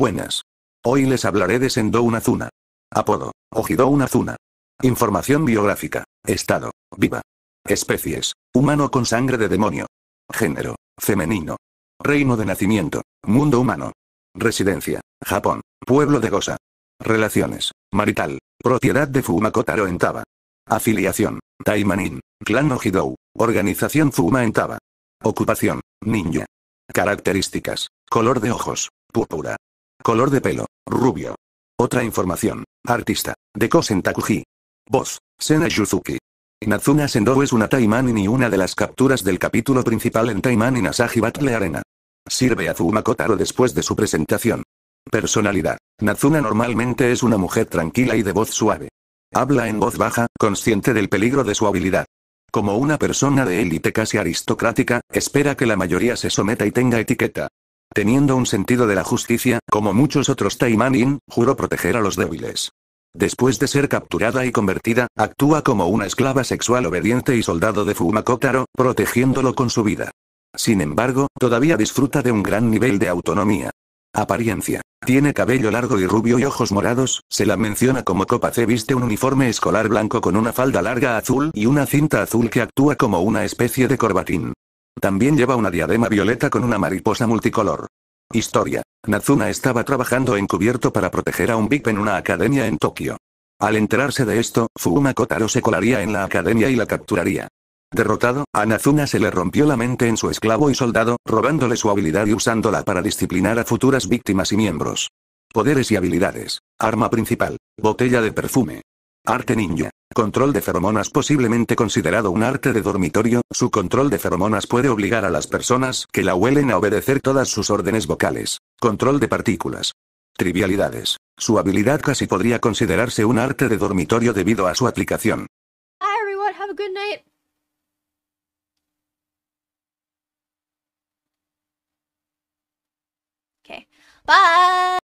Buenas. Hoy les hablaré de Sendou Nazuna. Apodo, Ojido Unazuna. Información biográfica. Estado, viva. Especies, humano con sangre de demonio. Género, femenino. Reino de nacimiento, mundo humano. Residencia, Japón, pueblo de Gosa. Relaciones, marital, propiedad de Fuma kotaro en Taba. Afiliación, Taimanin, clan Ojidou, organización Fuma en Taba. Ocupación, ninja. Características, color de ojos, púrpura, Color de pelo. Rubio. Otra información. Artista. Deko Sentakuji. Voz. Sena Yuzuki. Nazuna Sendou es una Taiman y una de las capturas del capítulo principal en Taimanin Asahi Battle Arena. Sirve a Zuma Kotaro después de su presentación. Personalidad. Nazuna normalmente es una mujer tranquila y de voz suave. Habla en voz baja, consciente del peligro de su habilidad. Como una persona de élite casi aristocrática, espera que la mayoría se someta y tenga etiqueta. Teniendo un sentido de la justicia, como muchos otros Taimanin, juró proteger a los débiles. Después de ser capturada y convertida, actúa como una esclava sexual obediente y soldado de Fumakotaro, protegiéndolo con su vida. Sin embargo, todavía disfruta de un gran nivel de autonomía. Apariencia. Tiene cabello largo y rubio y ojos morados, se la menciona como Copa C viste un uniforme escolar blanco con una falda larga azul y una cinta azul que actúa como una especie de corbatín. También lleva una diadema violeta con una mariposa multicolor. Historia. Nazuna estaba trabajando encubierto para proteger a un VIP en una academia en Tokio. Al enterarse de esto, Fuma Kotaro se colaría en la academia y la capturaría. Derrotado, a Nazuna se le rompió la mente en su esclavo y soldado, robándole su habilidad y usándola para disciplinar a futuras víctimas y miembros. Poderes y habilidades. Arma principal. Botella de perfume. Arte ninja. Control de feromonas posiblemente considerado un arte de dormitorio, su control de feromonas puede obligar a las personas que la huelen a obedecer todas sus órdenes vocales. Control de partículas. Trivialidades. Su habilidad casi podría considerarse un arte de dormitorio debido a su aplicación. Hi everyone, have a good night. Okay. Bye.